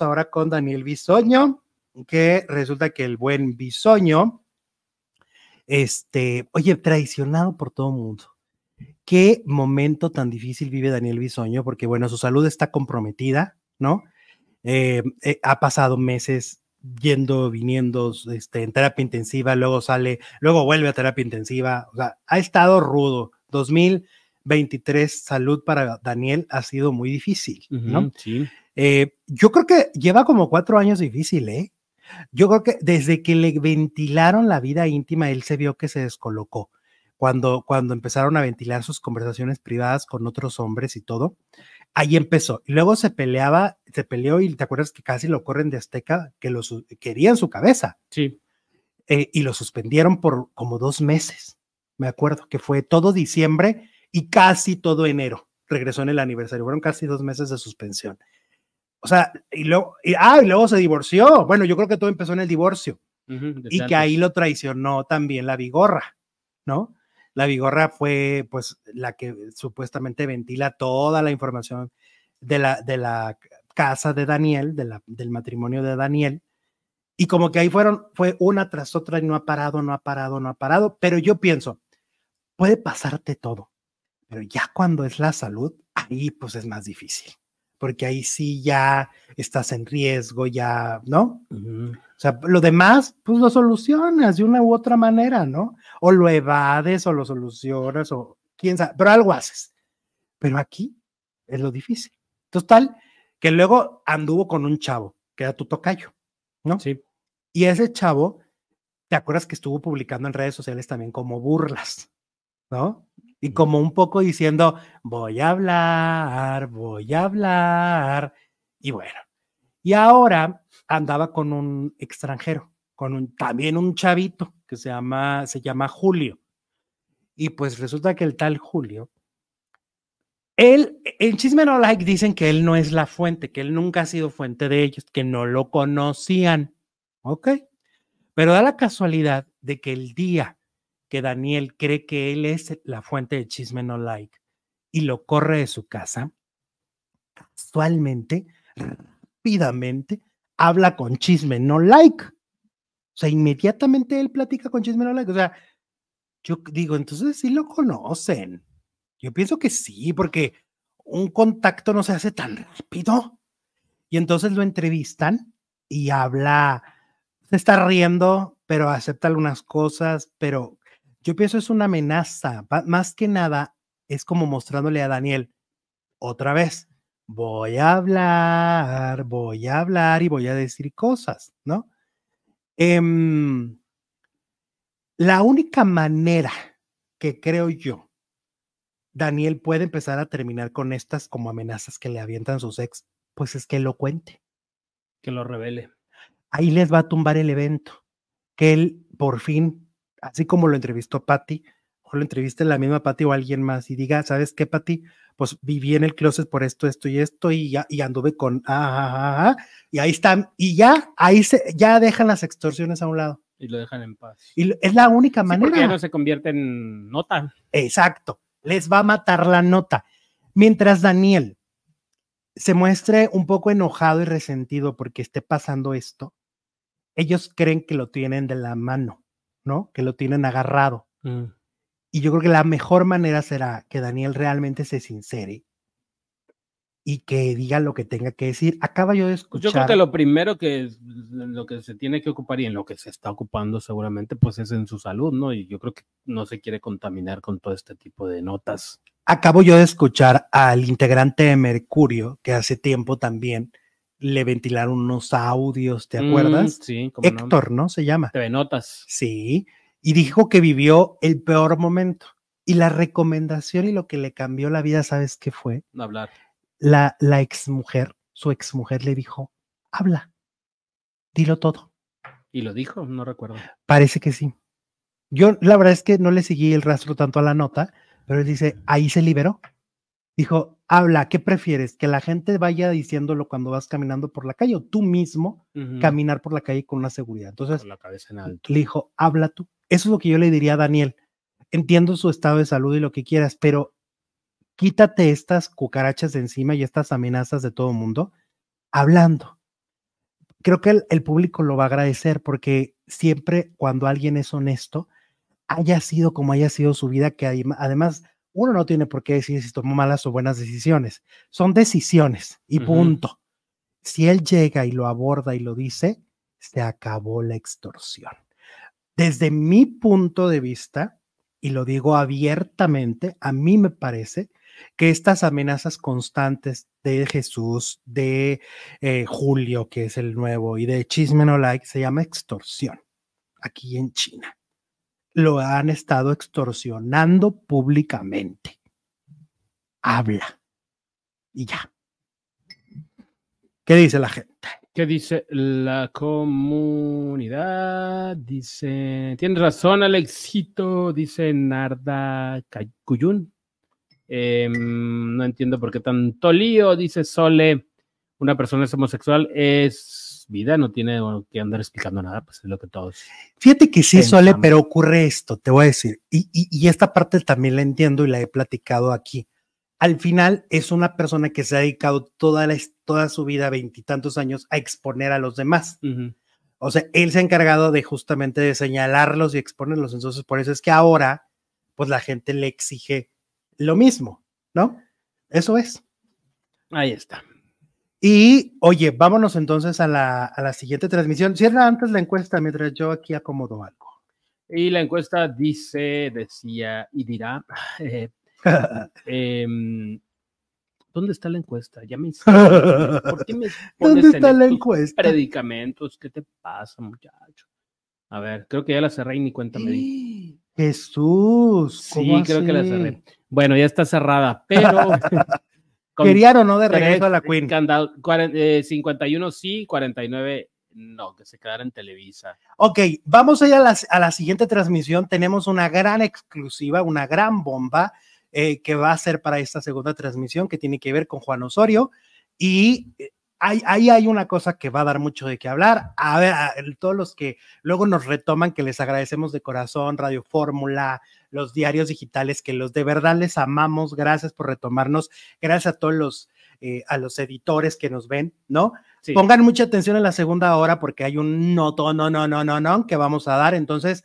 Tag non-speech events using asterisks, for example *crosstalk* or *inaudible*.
ahora con Daniel Bisoño, que resulta que el buen Bisoño, este, oye, traicionado por todo el mundo. Qué momento tan difícil vive Daniel Bisoño, porque bueno, su salud está comprometida, ¿no? Eh, eh, ha pasado meses yendo, viniendo, este, en terapia intensiva, luego sale, luego vuelve a terapia intensiva, o sea, ha estado rudo. 2000, 23, salud para Daniel ha sido muy difícil, ¿no? Sí. Eh, yo creo que lleva como cuatro años difícil, ¿eh? Yo creo que desde que le ventilaron la vida íntima, él se vio que se descolocó. Cuando, cuando empezaron a ventilar sus conversaciones privadas con otros hombres y todo, ahí empezó. Y luego se peleaba, se peleó y te acuerdas que casi lo corren de Azteca, que lo querían su cabeza. Sí. Eh, y lo suspendieron por como dos meses, me acuerdo, que fue todo diciembre y casi todo enero regresó en el aniversario. Fueron casi dos meses de suspensión. O sea, y luego, y, ah, luego se divorció. Bueno, yo creo que todo empezó en el divorcio y que ahí lo traicionó también la vigorra, ¿no? La vigorra fue pues la que supuestamente ventila toda la información de la, de la casa de Daniel, de la, del matrimonio de Daniel. Y como que ahí fueron, fue una tras otra y no ha parado, no ha parado, no ha parado. Pero yo pienso, puede pasarte todo. Pero ya cuando es la salud, ahí pues es más difícil, porque ahí sí ya estás en riesgo, ya, ¿no? O sea, lo demás, pues lo solucionas de una u otra manera, ¿no? O lo evades o lo solucionas o quién sabe, pero algo haces. Pero aquí es lo difícil. Total, que luego anduvo con un chavo, que era tu tocayo, ¿no? Sí. Y ese chavo, ¿te acuerdas que estuvo publicando en redes sociales también como burlas, ¿no? y como un poco diciendo, voy a hablar, voy a hablar, y bueno. Y ahora andaba con un extranjero, con un, también un chavito que se llama, se llama Julio. Y pues resulta que el tal Julio, él, en Chisme No Like dicen que él no es la fuente, que él nunca ha sido fuente de ellos, que no lo conocían, ¿ok? Pero da la casualidad de que el día que Daniel cree que él es la fuente de chisme no like y lo corre de su casa, casualmente, rápidamente, habla con chisme no like. O sea, inmediatamente él platica con chisme no like. O sea, yo digo, entonces sí lo conocen. Yo pienso que sí, porque un contacto no se hace tan rápido. Y entonces lo entrevistan y habla, se está riendo, pero acepta algunas cosas, pero yo pienso es una amenaza, más que nada es como mostrándole a Daniel otra vez, voy a hablar, voy a hablar y voy a decir cosas, ¿no? Em, la única manera que creo yo, Daniel puede empezar a terminar con estas como amenazas que le avientan sus ex, pues es que lo cuente. Que lo revele. Ahí les va a tumbar el evento, que él por fin así como lo entrevistó Patty, o lo entreviste la misma Patty o alguien más y diga, ¿sabes qué, Patty? Pues viví en el closet por esto, esto y esto, y, ya, y anduve con, ah, ah, ah, ah, y ahí están, y ya, ahí se, ya dejan las extorsiones a un lado. Y lo dejan en paz. Y es la única manera. Sí, porque no se convierte en nota. Exacto, les va a matar la nota. Mientras Daniel se muestre un poco enojado y resentido porque esté pasando esto, ellos creen que lo tienen de la mano que lo tienen agarrado. Mm. Y yo creo que la mejor manera será que Daniel realmente se sincere y que diga lo que tenga que decir. Acaba yo de escuchar. Pues yo creo que lo primero que lo que se tiene que ocupar y en lo que se está ocupando seguramente, pues es en su salud, ¿no? Y yo creo que no se quiere contaminar con todo este tipo de notas. Acabo yo de escuchar al integrante de Mercurio, que hace tiempo también le ventilaron unos audios, ¿te mm, acuerdas? sí, como Héctor, no. Se llama. Te notas. Sí, y dijo que vivió el peor momento. Y la recomendación y lo que le cambió la vida, ¿sabes qué fue? Hablar. La, la exmujer, su exmujer le dijo, habla, dilo todo. ¿Y lo dijo? No recuerdo. Parece que sí. Yo la verdad es que no le seguí el rastro tanto a la nota, pero él dice, ahí se liberó dijo, habla, ¿qué prefieres? Que la gente vaya diciéndolo cuando vas caminando por la calle o tú mismo caminar por la calle con una seguridad. Entonces, la cabeza en alto. le dijo, habla tú. Eso es lo que yo le diría a Daniel. Entiendo su estado de salud y lo que quieras, pero quítate estas cucarachas de encima y estas amenazas de todo mundo hablando. Creo que el público lo va a agradecer porque siempre cuando alguien es honesto, haya sido como haya sido su vida, que además uno no tiene por qué decir si tomó malas o buenas decisiones. Son decisiones y punto. Si él llega y lo aborda y lo dice, se acabó la extorsión. Desde mi punto de vista, y lo digo abiertamente, a mí me parece que estas amenazas constantes de Jesús, de eh, Julio, que es el nuevo, y de Chismen Like, se llama extorsión aquí en China lo han estado extorsionando públicamente. Habla. Y ya. ¿Qué dice la gente? ¿Qué dice la comunidad? Dice, tiene razón, Alexito, dice Narda Cuyun. Em, no entiendo por qué tanto lío, dice Sole. Una persona es homosexual, es vida, no tiene que andar explicando nada, pues es lo que todos. Fíjate que sí, suele pero ocurre esto, te voy a decir, y, esta parte también la entiendo y la he platicado aquí. Al final es una persona que se ha dedicado toda, toda su vida, veintitantos años, a exponer a los demás. O sea, él se ha encargado de justamente de señalarlos y exponerlos. Entonces, por eso es que ahora, pues la gente le exige lo mismo, ¿no? Eso es. Ahí está. Y oye, vámonos entonces a la, siguiente transmisión. Cierra antes la encuesta mientras yo aquí acomodo algo. Y la encuesta dice, decía y dirá, *laughs* eh, *laughs* em, ¿dónde está la encuesta? Ya me *laughs* ¿Por qué ¿Dónde está la encuesta? Predicamentos, ¿qué te pasa, muchacho? A ver, creo que ya la cerré y ni cuenta me di. *gasps* Jesús. Sí, creo que la cerré. Bueno, ya está cerrada, pero querían o no de regreso a la Queen. 51 eh, sí, 49 no, que se quedara en Televisa. Ok, vamos a la, siguiente transmisión. Tenemos una gran exclusiva, una gran bomba eh, que va a ser para esta segunda transmisión que tiene que ver con Juan Osorio y eh, Ahí, hay una cosa que va a dar mucho de qué hablar. A ver, a todos los que luego nos retoman, que les agradecemos de corazón, Radio Fórmula, los diarios digitales, que los de verdad les amamos. Gracias por retomarnos. Gracias a todos los, eh, a los editores que nos ven, ¿no? Pongan mucha atención en la segunda hora porque hay un no, no, no, no, no, no que vamos a dar. Entonces,